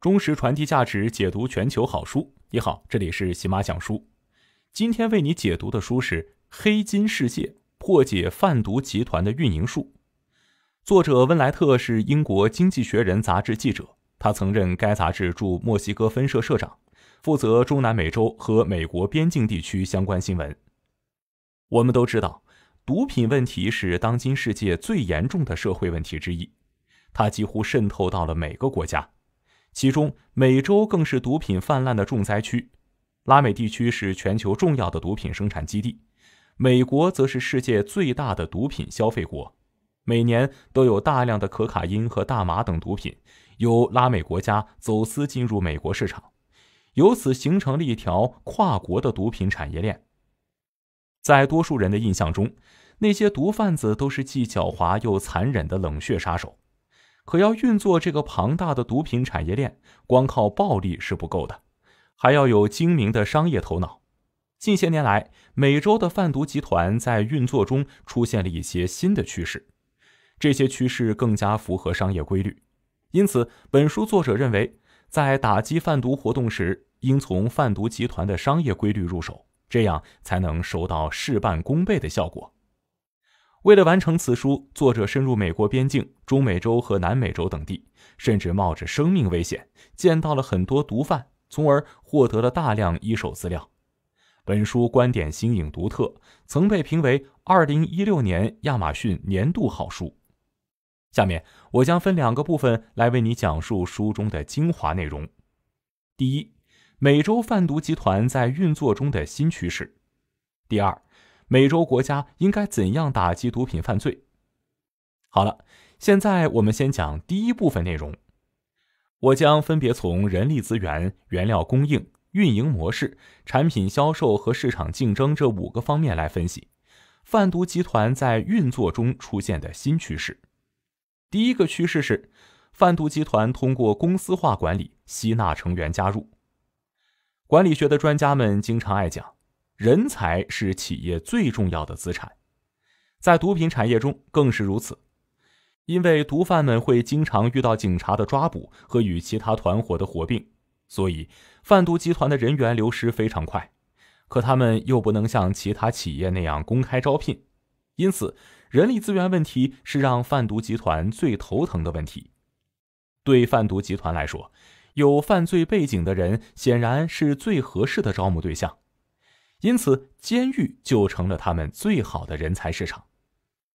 忠实传递价值，解读全球好书。你好，这里是喜马讲书。今天为你解读的书是《黑金世界：破解贩毒集团的运营术》。作者温莱特是英国《经济学人》杂志记者，他曾任该杂志驻墨西哥分社社长，负责中南美洲和美国边境地区相关新闻。我们都知道，毒品问题是当今世界最严重的社会问题之一，它几乎渗透到了每个国家。其中，美洲更是毒品泛滥的重灾区。拉美地区是全球重要的毒品生产基地，美国则是世界最大的毒品消费国。每年都有大量的可卡因和大麻等毒品由拉美国家走私进入美国市场，由此形成了一条跨国的毒品产业链。在多数人的印象中，那些毒贩子都是既狡猾又残忍的冷血杀手。可要运作这个庞大的毒品产业链，光靠暴力是不够的，还要有精明的商业头脑。近些年来，美洲的贩毒集团在运作中出现了一些新的趋势，这些趋势更加符合商业规律。因此，本书作者认为，在打击贩毒活动时，应从贩毒集团的商业规律入手，这样才能收到事半功倍的效果。为了完成此书，作者深入美国边境、中美洲和南美洲等地，甚至冒着生命危险见到了很多毒贩，从而获得了大量一手资料。本书观点新颖独特，曾被评为2016年亚马逊年度好书。下面我将分两个部分来为你讲述书中的精华内容：第一，美洲贩毒集团在运作中的新趋势；第二。美洲国家应该怎样打击毒品犯罪？好了，现在我们先讲第一部分内容。我将分别从人力资源、原料供应、运营模式、产品销售和市场竞争这五个方面来分析贩毒集团在运作中出现的新趋势。第一个趋势是，贩毒集团通过公司化管理吸纳成员加入。管理学的专家们经常爱讲。人才是企业最重要的资产，在毒品产业中更是如此。因为毒贩们会经常遇到警察的抓捕和与其他团伙的火并，所以贩毒集团的人员流失非常快。可他们又不能像其他企业那样公开招聘，因此人力资源问题是让贩毒集团最头疼的问题。对贩毒集团来说，有犯罪背景的人显然是最合适的招募对象。因此，监狱就成了他们最好的人才市场。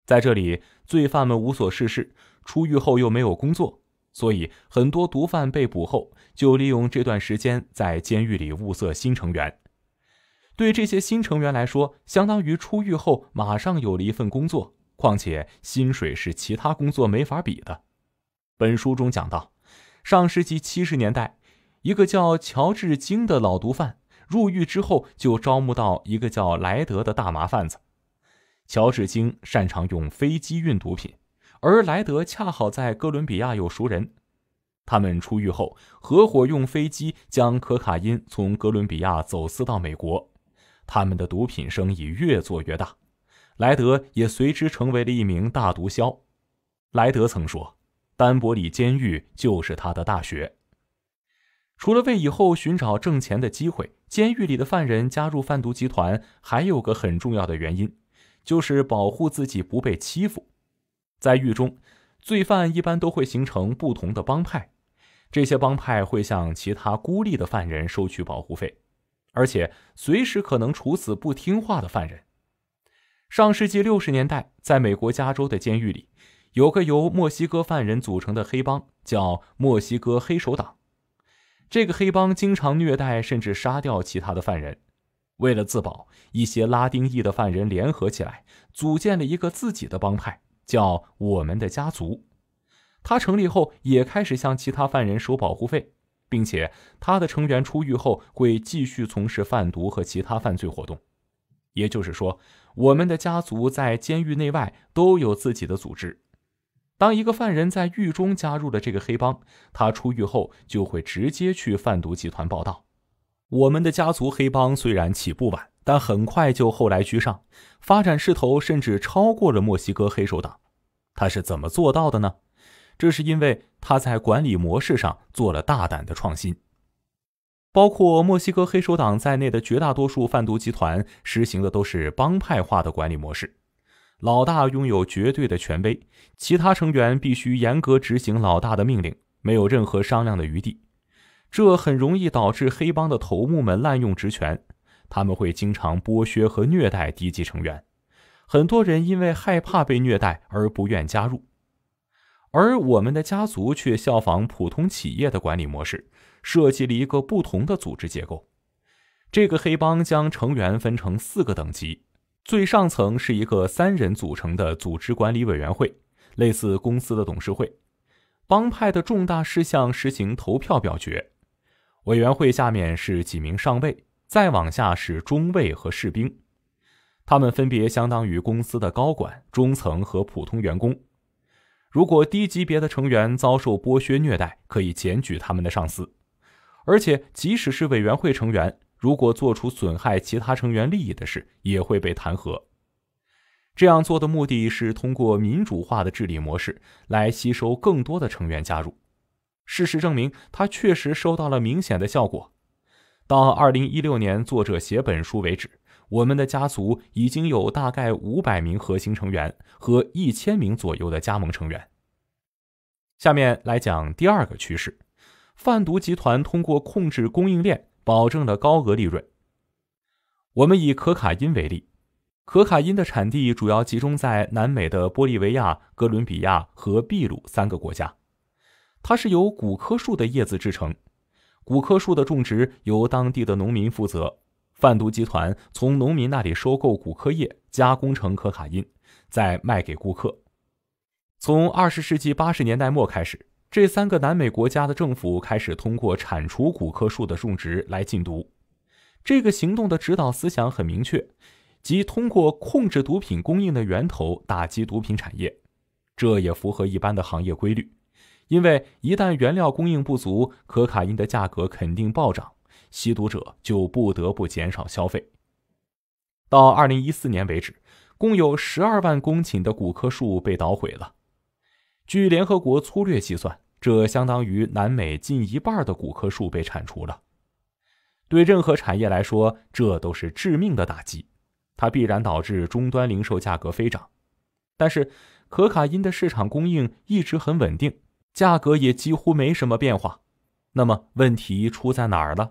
在这里，罪犯们无所事事，出狱后又没有工作，所以很多毒贩被捕后，就利用这段时间在监狱里物色新成员。对这些新成员来说，相当于出狱后马上有了一份工作，况且薪水是其他工作没法比的。本书中讲到，上世纪七十年代，一个叫乔治·金的老毒贩。入狱之后，就招募到一个叫莱德的大麻贩子。乔治·金擅长用飞机运毒品，而莱德恰好在哥伦比亚有熟人。他们出狱后合伙用飞机将可卡因从哥伦比亚走私到美国。他们的毒品生意越做越大，莱德也随之成为了一名大毒枭。莱德曾说：“丹伯里监狱就是他的大学。”除了为以后寻找挣钱的机会。监狱里的犯人加入贩毒集团，还有个很重要的原因，就是保护自己不被欺负。在狱中，罪犯一般都会形成不同的帮派，这些帮派会向其他孤立的犯人收取保护费，而且随时可能处死不听话的犯人。上世纪六十年代，在美国加州的监狱里，有个由墨西哥犯人组成的黑帮，叫墨西哥黑手党。这个黑帮经常虐待甚至杀掉其他的犯人，为了自保，一些拉丁裔的犯人联合起来，组建了一个自己的帮派，叫“我们的家族”。他成立后也开始向其他犯人收保护费，并且他的成员出狱后会继续从事贩毒和其他犯罪活动。也就是说，我们的家族在监狱内外都有自己的组织。当一个犯人在狱中加入了这个黑帮，他出狱后就会直接去贩毒集团报道。我们的家族黑帮虽然起步晚，但很快就后来居上，发展势头甚至超过了墨西哥黑手党。他是怎么做到的呢？这是因为他在管理模式上做了大胆的创新。包括墨西哥黑手党在内的绝大多数贩毒集团实行的都是帮派化的管理模式。老大拥有绝对的权威，其他成员必须严格执行老大的命令，没有任何商量的余地。这很容易导致黑帮的头目们滥用职权，他们会经常剥削和虐待低级成员。很多人因为害怕被虐待而不愿加入。而我们的家族却效仿普通企业的管理模式，设计了一个不同的组织结构。这个黑帮将成员分成四个等级。最上层是一个三人组成的组织管理委员会，类似公司的董事会。帮派的重大事项实行投票表决。委员会下面是几名上尉，再往下是中尉和士兵，他们分别相当于公司的高管、中层和普通员工。如果低级别的成员遭受剥削虐待，可以检举他们的上司。而且，即使是委员会成员。如果做出损害其他成员利益的事，也会被弹劾。这样做的目的是通过民主化的治理模式来吸收更多的成员加入。事实证明，它确实收到了明显的效果。到二零一六年，作者写本书为止，我们的家族已经有大概五百名核心成员和一千名左右的加盟成员。下面来讲第二个趋势：贩毒集团通过控制供应链。保证了高额利润。我们以可卡因为例，可卡因的产地主要集中在南美的玻利维亚、哥伦比亚和秘鲁三个国家。它是由古柯树的叶子制成，古柯树的种植由当地的农民负责，贩毒集团从农民那里收购古柯叶，加工成可卡因，再卖给顾客。从二十世纪八十年代末开始。这三个南美国家的政府开始通过铲除古柯树的种植来禁毒。这个行动的指导思想很明确，即通过控制毒品供应的源头打击毒品产业。这也符合一般的行业规律，因为一旦原料供应不足，可卡因的价格肯定暴涨，吸毒者就不得不减少消费。到2014年为止，共有12万公顷的古柯树被捣毁了。据联合国粗略计算，这相当于南美近一半的古柯树被铲除了。对任何产业来说，这都是致命的打击，它必然导致终端零售价格飞涨。但是可卡因的市场供应一直很稳定，价格也几乎没什么变化。那么问题出在哪儿了？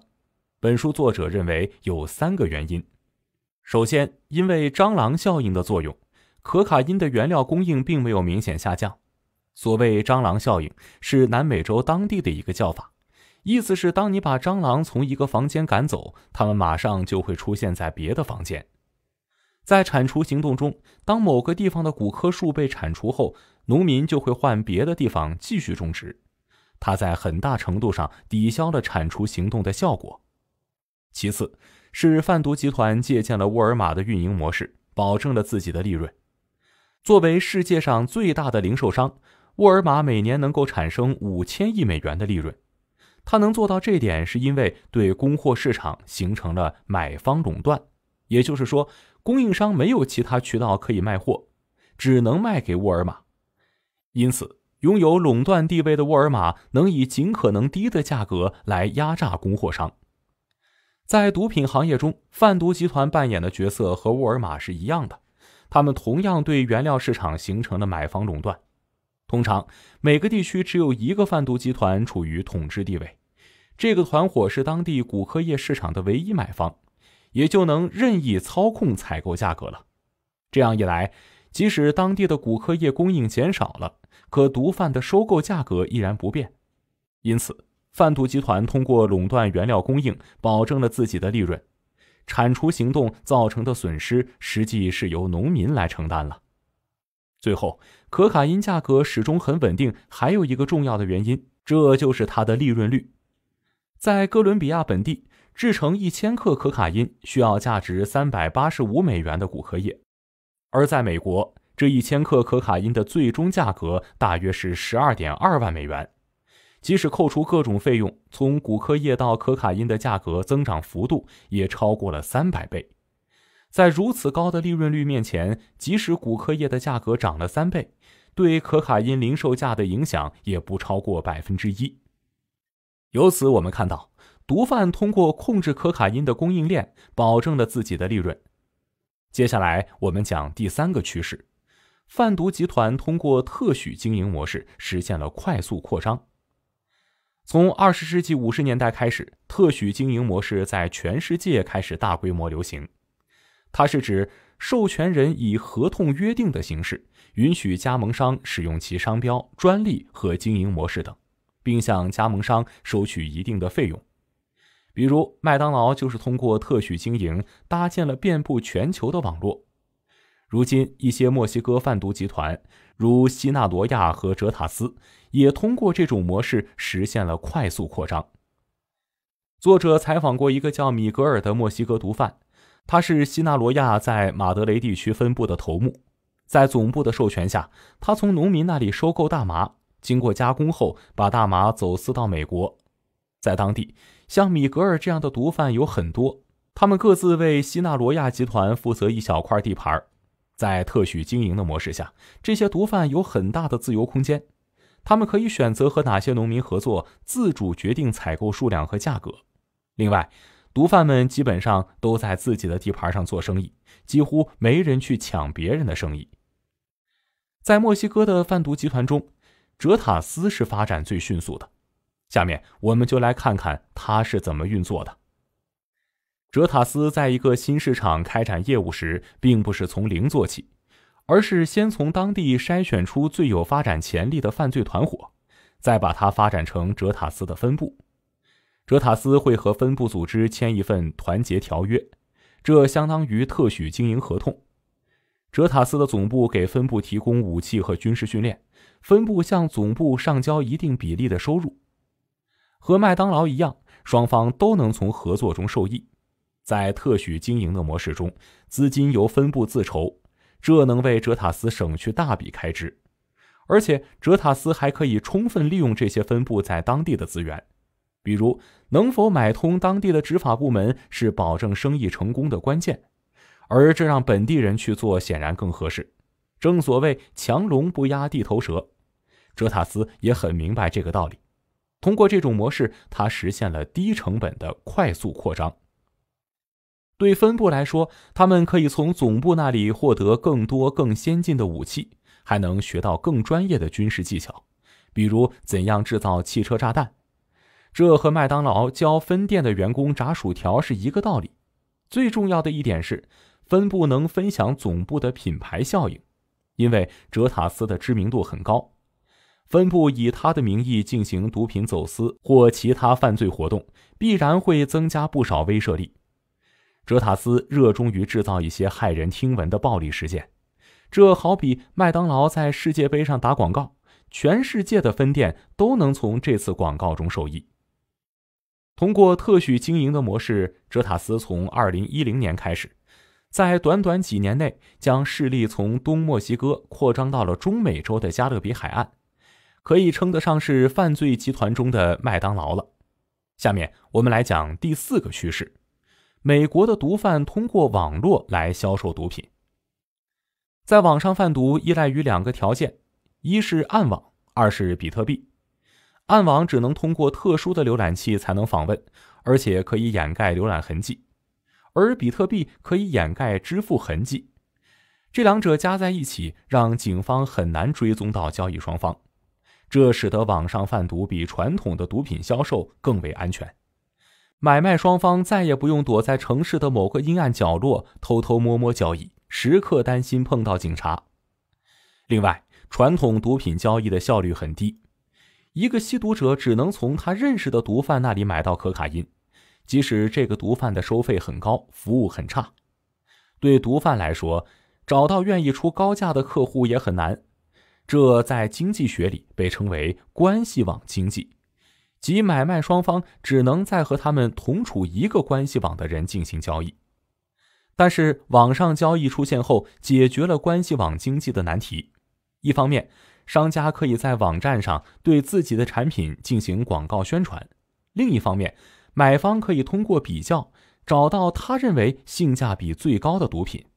本书作者认为有三个原因：首先，因为蟑螂效应的作用，可卡因的原料供应并没有明显下降。所谓蟑螂效应是南美洲当地的一个叫法，意思是当你把蟑螂从一个房间赶走，它们马上就会出现在别的房间。在铲除行动中，当某个地方的古棵树被铲除后，农民就会换别的地方继续种植，它在很大程度上抵消了铲除行动的效果。其次，是贩毒集团借鉴了沃尔玛的运营模式，保证了自己的利润。作为世界上最大的零售商。沃尔玛每年能够产生五千亿美元的利润，它能做到这点是因为对供货市场形成了买方垄断，也就是说，供应商没有其他渠道可以卖货，只能卖给沃尔玛。因此，拥有垄断地位的沃尔玛能以尽可能低的价格来压榨供货商。在毒品行业中，贩毒集团扮演的角色和沃尔玛是一样的，他们同样对原料市场形成了买方垄断。通常，每个地区只有一个贩毒集团处于统治地位，这个团伙是当地骨科叶市场的唯一买方，也就能任意操控采购价格了。这样一来，即使当地的骨科叶供应减少了，可毒贩的收购价格依然不变。因此，贩毒集团通过垄断原料供应，保证了自己的利润。铲除行动造成的损失，实际是由农民来承担了。最后，可卡因价格始终很稳定，还有一个重要的原因，这就是它的利润率。在哥伦比亚本地制成1千克可卡因，需要价值385美元的骨科液，而在美国，这一千克可卡因的最终价格大约是12.2万美元。即使扣除各种费用，从骨科液到可卡因的价格增长幅度也超过了300倍。在如此高的利润率面前，即使骨科业的价格涨了三倍，对可卡因零售价的影响也不超过百分之一。由此，我们看到，毒贩通过控制可卡因的供应链，保证了自己的利润。接下来，我们讲第三个趋势：贩毒集团通过特许经营模式实现了快速扩张。从二十世纪五十年代开始，特许经营模式在全世界开始大规模流行。它是指授权人以合同约定的形式，允许加盟商使用其商标、专利和经营模式等，并向加盟商收取一定的费用。比如，麦当劳就是通过特许经营搭建了遍布全球的网络。如今，一些墨西哥贩毒集团，如西纳罗亚和泽塔斯，也通过这种模式实现了快速扩张。作者采访过一个叫米格尔的墨西哥毒贩。他是西纳罗亚在马德雷地区分部的头目，在总部的授权下，他从农民那里收购大麻，经过加工后，把大麻走私到美国。在当地，像米格尔这样的毒贩有很多，他们各自为西纳罗亚集团负责一小块地盘儿。在特许经营的模式下，这些毒贩有很大的自由空间，他们可以选择和哪些农民合作，自主决定采购数量和价格。另外，毒贩们基本上都在自己的地盘上做生意，几乎没人去抢别人的生意。在墨西哥的贩毒集团中，泽塔斯是发展最迅速的。下面我们就来看看它是怎么运作的。泽塔斯在一个新市场开展业务时，并不是从零做起，而是先从当地筛选出最有发展潜力的犯罪团伙，再把它发展成泽塔斯的分部。哲塔斯会和分部组织签一份团结条约，这相当于特许经营合同。哲塔斯的总部给分部提供武器和军事训练，分部向总部上交一定比例的收入。和麦当劳一样，双方都能从合作中受益。在特许经营的模式中，资金由分部自筹，这能为哲塔斯省去大笔开支，而且哲塔斯还可以充分利用这些分布在当地的资源。比如，能否买通当地的执法部门是保证生意成功的关键，而这让本地人去做显然更合适。正所谓“强龙不压地头蛇”，泽塔斯也很明白这个道理。通过这种模式，他实现了低成本的快速扩张。对分部来说，他们可以从总部那里获得更多更先进的武器，还能学到更专业的军事技巧，比如怎样制造汽车炸弹。这和麦当劳教分店的员工炸薯条是一个道理。最重要的一点是，分部能分享总部的品牌效应，因为泽塔斯的知名度很高。分部以他的名义进行毒品走私或其他犯罪活动，必然会增加不少威慑力。泽塔斯热衷于制造一些骇人听闻的暴力事件，这好比麦当劳在世界杯上打广告，全世界的分店都能从这次广告中受益。通过特许经营的模式，泽塔斯从2010年开始，在短短几年内将势力从东墨西哥扩张到了中美洲的加勒比海岸，可以称得上是犯罪集团中的“麦当劳”了。下面我们来讲第四个趋势：美国的毒贩通过网络来销售毒品。在网上贩毒依赖于两个条件：一是暗网，二是比特币。暗网只能通过特殊的浏览器才能访问，而且可以掩盖浏览痕迹；而比特币可以掩盖支付痕迹。这两者加在一起，让警方很难追踪到交易双方。这使得网上贩毒比传统的毒品销售更为安全。买卖双方再也不用躲在城市的某个阴暗角落偷偷摸摸交易，时刻担心碰到警察。另外，传统毒品交易的效率很低。一个吸毒者只能从他认识的毒贩那里买到可卡因，即使这个毒贩的收费很高，服务很差。对毒贩来说，找到愿意出高价的客户也很难。这在经济学里被称为关系网经济，即买卖双方只能在和他们同处一个关系网的人进行交易。但是，网上交易出现后，解决了关系网经济的难题。一方面，商家可以在网站上对自己的产品进行广告宣传。另一方面，买方可以通过比较找到他认为性价比最高的毒品。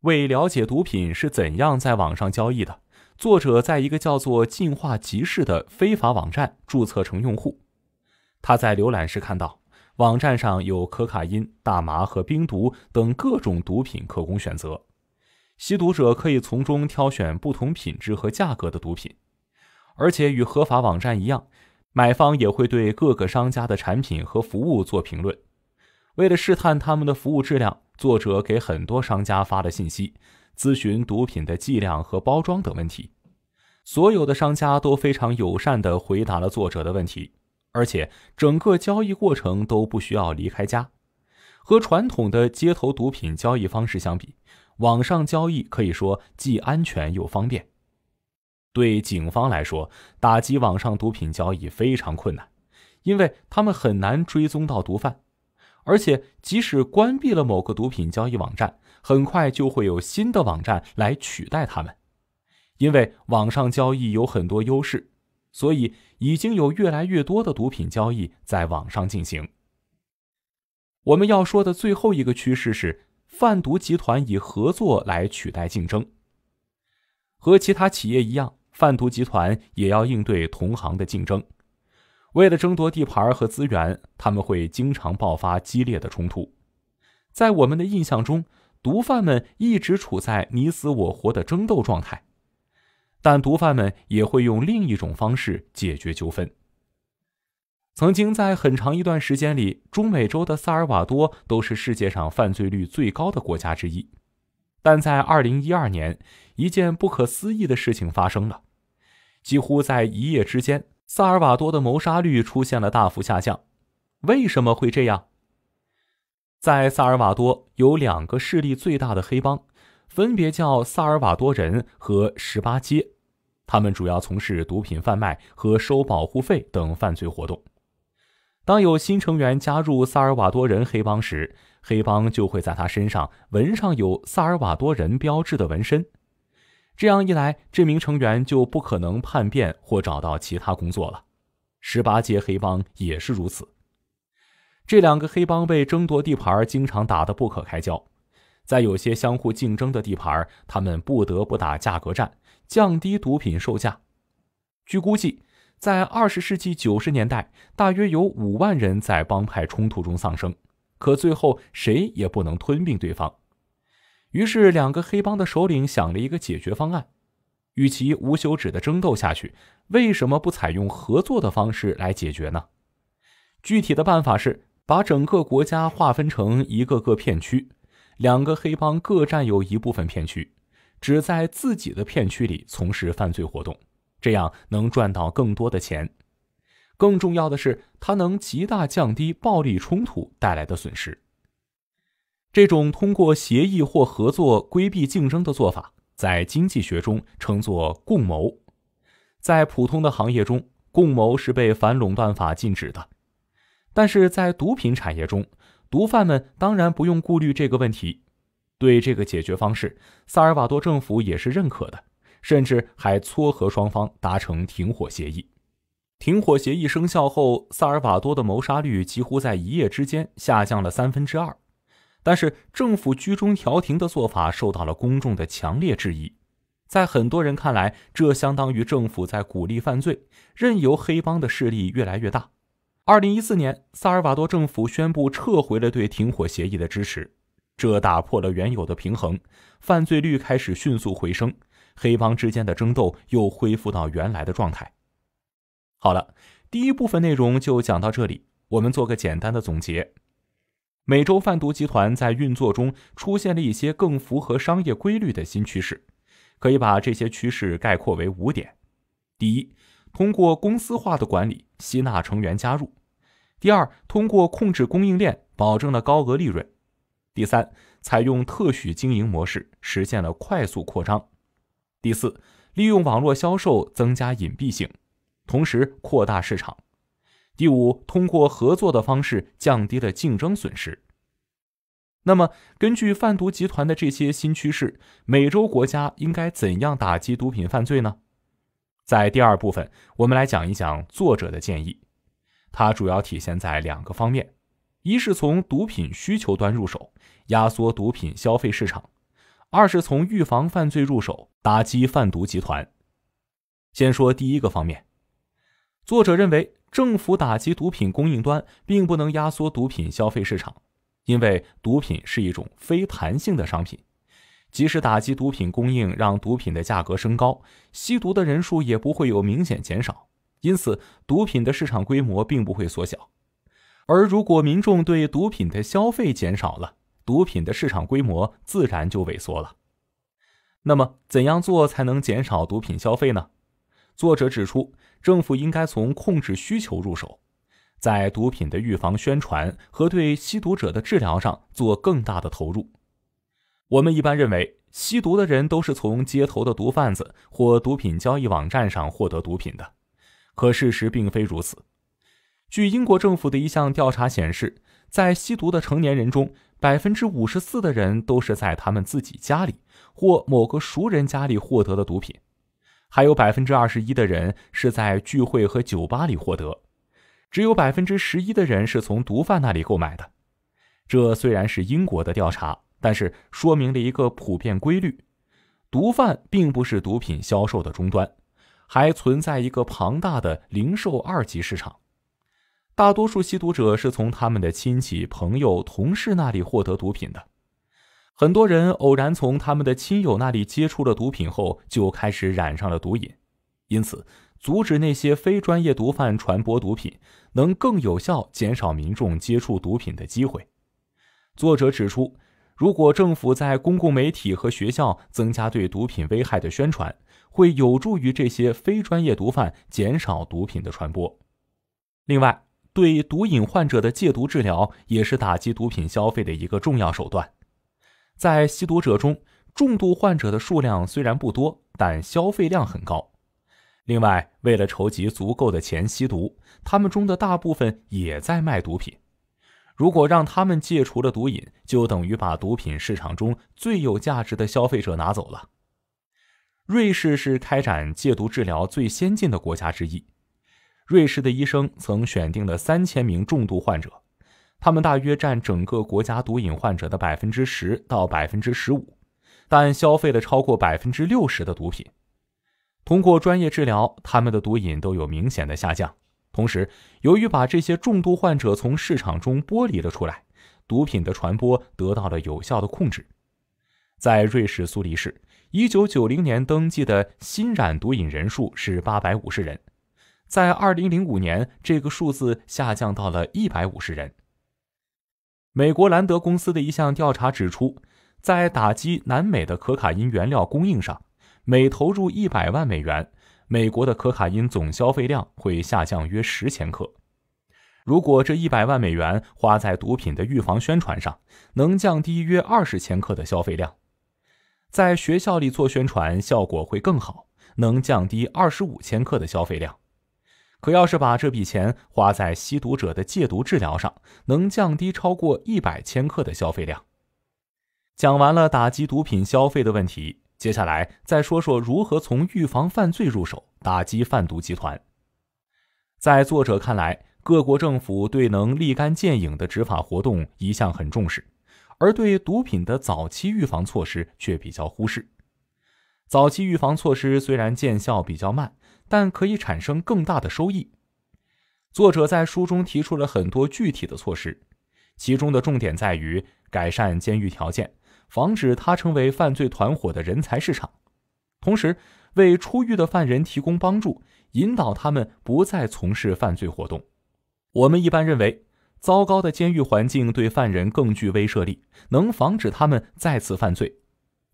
为了解毒品是怎样在网上交易的，作者在一个叫做“进化集市”的非法网站注册成用户。他在浏览时看到，网站上有可卡因、大麻和冰毒等各种毒品可供选择。吸毒者可以从中挑选不同品质和价格的毒品，而且与合法网站一样，买方也会对各个商家的产品和服务做评论。为了试探他们的服务质量，作者给很多商家发了信息，咨询毒品的剂量和包装等问题。所有的商家都非常友善的回答了作者的问题，而且整个交易过程都不需要离开家。和传统的街头毒品交易方式相比。网上交易可以说既安全又方便。对警方来说，打击网上毒品交易非常困难，因为他们很难追踪到毒贩，而且即使关闭了某个毒品交易网站，很快就会有新的网站来取代他们。因为网上交易有很多优势，所以已经有越来越多的毒品交易在网上进行。我们要说的最后一个趋势是。贩毒集团以合作来取代竞争。和其他企业一样，贩毒集团也要应对同行的竞争。为了争夺地盘和资源，他们会经常爆发激烈的冲突。在我们的印象中，毒贩们一直处在你死我活的争斗状态。但毒贩们也会用另一种方式解决纠纷。曾经在很长一段时间里，中美洲的萨尔瓦多都是世界上犯罪率最高的国家之一。但在二零一二年，一件不可思议的事情发生了：几乎在一夜之间，萨尔瓦多的谋杀率出现了大幅下降。为什么会这样？在萨尔瓦多有两个势力最大的黑帮，分别叫萨尔瓦多人和十八街，他们主要从事毒品贩卖和收保护费等犯罪活动。当有新成员加入萨尔瓦多人黑帮时，黑帮就会在他身上纹上有萨尔瓦多人标志的纹身，这样一来，这名成员就不可能叛变或找到其他工作了。十八街黑帮也是如此。这两个黑帮为争夺地盘，经常打得不可开交。在有些相互竞争的地盘，他们不得不打价格战，降低毒品售价。据估计。在二十世纪九十年代，大约有五万人在帮派冲突中丧生。可最后谁也不能吞并对方，于是两个黑帮的首领想了一个解决方案：与其无休止的争斗下去，为什么不采用合作的方式来解决呢？具体的办法是把整个国家划分成一个个片区，两个黑帮各占有一部分片区，只在自己的片区里从事犯罪活动。这样能赚到更多的钱，更重要的是，它能极大降低暴力冲突带来的损失。这种通过协议或合作规避竞争的做法，在经济学中称作共谋。在普通的行业中，共谋是被反垄断法禁止的，但是在毒品产业中，毒贩们当然不用顾虑这个问题。对这个解决方式，萨尔瓦多政府也是认可的。甚至还撮合双方达成停火协议。停火协议生效后，萨尔瓦多的谋杀率几乎在一夜之间下降了三分之二。但是，政府居中调停的做法受到了公众的强烈质疑。在很多人看来，这相当于政府在鼓励犯罪，任由黑帮的势力越来越大。二零一四年，萨尔瓦多政府宣布撤回了对停火协议的支持，这打破了原有的平衡，犯罪率开始迅速回升。黑帮之间的争斗又恢复到原来的状态。好了，第一部分内容就讲到这里。我们做个简单的总结：美洲贩毒集团在运作中出现了一些更符合商业规律的新趋势，可以把这些趋势概括为五点：第一，通过公司化的管理吸纳成员加入；第二，通过控制供应链保证了高额利润；第三，采用特许经营模式实现了快速扩张。第四，利用网络销售增加隐蔽性，同时扩大市场。第五，通过合作的方式降低了竞争损失。那么，根据贩毒集团的这些新趋势，美洲国家应该怎样打击毒品犯罪呢？在第二部分，我们来讲一讲作者的建议，它主要体现在两个方面：一是从毒品需求端入手，压缩毒品消费市场。二是从预防犯罪入手，打击贩毒集团。先说第一个方面，作者认为，政府打击毒品供应端并不能压缩毒品消费市场，因为毒品是一种非弹性的商品，即使打击毒品供应，让毒品的价格升高，吸毒的人数也不会有明显减少，因此毒品的市场规模并不会缩小。而如果民众对毒品的消费减少了，毒品的市场规模自然就萎缩了。那么，怎样做才能减少毒品消费呢？作者指出，政府应该从控制需求入手，在毒品的预防宣传和对吸毒者的治疗上做更大的投入。我们一般认为，吸毒的人都是从街头的毒贩子或毒品交易网站上获得毒品的，可事实并非如此。据英国政府的一项调查显示，在吸毒的成年人中，百分之五十四的人都是在他们自己家里或某个熟人家里获得的毒品，还有百分之二十一的人是在聚会和酒吧里获得，只有百分之十一的人是从毒贩那里购买的。这虽然是英国的调查，但是说明了一个普遍规律：毒贩并不是毒品销售的终端，还存在一个庞大的零售二级市场。大多数吸毒者是从他们的亲戚、朋友、同事那里获得毒品的。很多人偶然从他们的亲友那里接触了毒品后，就开始染上了毒瘾。因此，阻止那些非专业毒贩传播毒品，能更有效减少民众接触毒品的机会。作者指出，如果政府在公共媒体和学校增加对毒品危害的宣传，会有助于这些非专业毒贩减少毒品的传播。另外，对毒瘾患者的戒毒治疗也是打击毒品消费的一个重要手段。在吸毒者中，重度患者的数量虽然不多，但消费量很高。另外，为了筹集足够的钱吸毒，他们中的大部分也在卖毒品。如果让他们戒除了毒瘾，就等于把毒品市场中最有价值的消费者拿走了。瑞士是开展戒毒治疗最先进的国家之一。瑞士的医生曾选定了三千名重度患者，他们大约占整个国家毒瘾患者的百分之十到百分之十五，但消费了超过百分之六十的毒品。通过专业治疗，他们的毒瘾都有明显的下降。同时，由于把这些重度患者从市场中剥离了出来，毒品的传播得到了有效的控制。在瑞士苏黎世，一九九零年登记的新染毒瘾人数是八百五十人。在二零零五年，这个数字下降到了一百五十人。美国兰德公司的一项调查指出，在打击南美的可卡因原料供应上，每投入一百万美元，美国的可卡因总消费量会下降约十千克。如果这一百万美元花在毒品的预防宣传上，能降低约二十千克的消费量。在学校里做宣传效果会更好，能降低二十五千克的消费量。可要是把这笔钱花在吸毒者的戒毒治疗上，能降低超过一百千克的消费量。讲完了打击毒品消费的问题，接下来再说说如何从预防犯罪入手打击贩毒集团。在作者看来，各国政府对能立竿见影的执法活动一向很重视，而对毒品的早期预防措施却比较忽视。早期预防措施虽然见效比较慢。但可以产生更大的收益。作者在书中提出了很多具体的措施，其中的重点在于改善监狱条件，防止它成为犯罪团伙的人才市场，同时为出狱的犯人提供帮助，引导他们不再从事犯罪活动。我们一般认为，糟糕的监狱环境对犯人更具威慑力，能防止他们再次犯罪。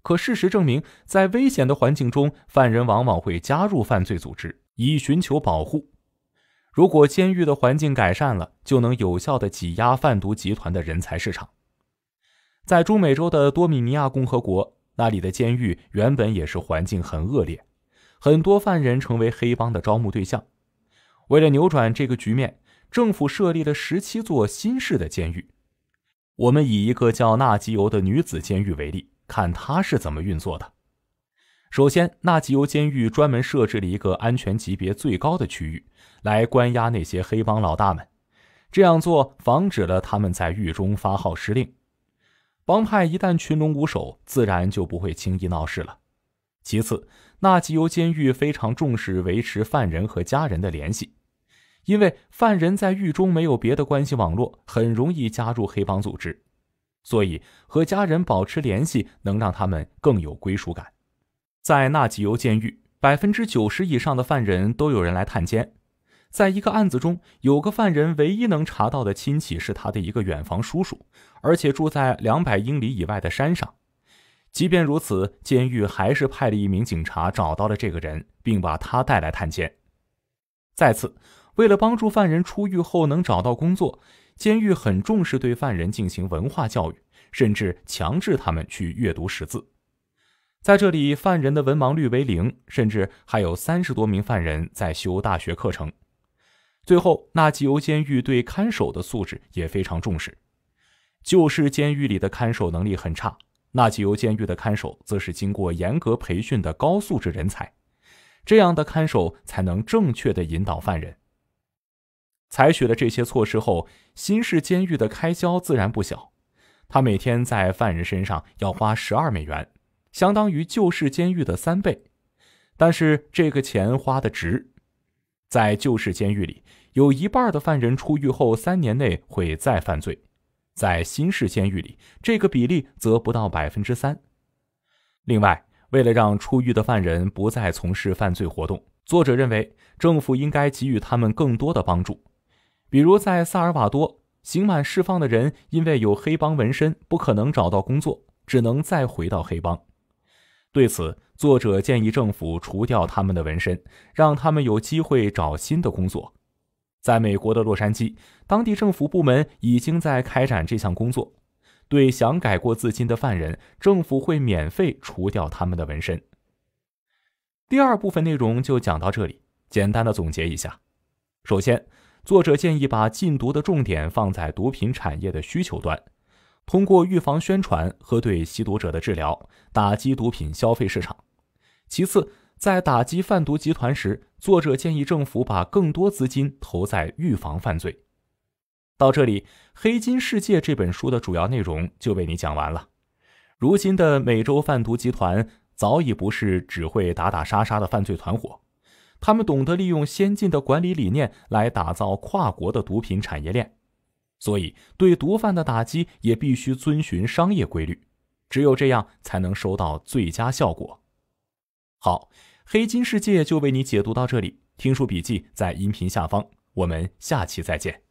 可事实证明，在危险的环境中，犯人往往会加入犯罪组织以寻求保护。如果监狱的环境改善了，就能有效地挤压贩毒集团的人才市场。在中美洲的多米尼亚共和国，那里的监狱原本也是环境很恶劣，很多犯人成为黑帮的招募对象。为了扭转这个局面，政府设立了十七座新式的监狱。我们以一个叫纳吉尤的女子监狱为例。看它是怎么运作的。首先，纳吉尤监狱专门设置了一个安全级别最高的区域，来关押那些黑帮老大们。这样做，防止了他们在狱中发号施令。帮派一旦群龙无首，自然就不会轻易闹事了。其次，纳吉尤监狱非常重视维持犯人和家人的联系，因为犯人在狱中没有别的关系网络，很容易加入黑帮组织。所以，和家人保持联系能让他们更有归属感。在纳吉尤监狱，百分之九十以上的犯人都有人来探监。在一个案子中，有个犯人唯一能查到的亲戚是他的一个远房叔叔，而且住在两百英里以外的山上。即便如此，监狱还是派了一名警察找到了这个人，并把他带来探监。再次，为了帮助犯人出狱后能找到工作。监狱很重视对犯人进行文化教育，甚至强制他们去阅读识字。在这里，犯人的文盲率为零，甚至还有三十多名犯人在修大学课程。最后，纳吉尤监狱对看守的素质也非常重视。旧式监狱里的看守能力很差，纳吉尤监狱的看守则是经过严格培训的高素质人才。这样的看守才能正确的引导犯人。采取了这些措施后，新式监狱的开销自然不小。他每天在犯人身上要花十二美元，相当于旧式监狱的三倍。但是这个钱花得值。在旧式监狱里，有一半的犯人出狱后三年内会再犯罪；在新式监狱里，这个比例则不到百分之三。另外，为了让出狱的犯人不再从事犯罪活动，作者认为政府应该给予他们更多的帮助。比如在萨尔瓦多，刑满释放的人因为有黑帮纹身，不可能找到工作，只能再回到黑帮。对此，作者建议政府除掉他们的纹身，让他们有机会找新的工作。在美国的洛杉矶，当地政府部门已经在开展这项工作，对想改过自新的犯人，政府会免费除掉他们的纹身。第二部分内容就讲到这里，简单的总结一下：首先。作者建议把禁毒的重点放在毒品产业的需求端，通过预防宣传和对吸毒者的治疗，打击毒品消费市场。其次，在打击贩毒集团时，作者建议政府把更多资金投在预防犯罪。到这里，《黑金世界》这本书的主要内容就为你讲完了。如今的美洲贩毒集团早已不是只会打打杀杀的犯罪团伙。他们懂得利用先进的管理理念来打造跨国的毒品产业链，所以对毒贩的打击也必须遵循商业规律，只有这样才能收到最佳效果。好，黑金世界就为你解读到这里，听书笔记在音频下方，我们下期再见。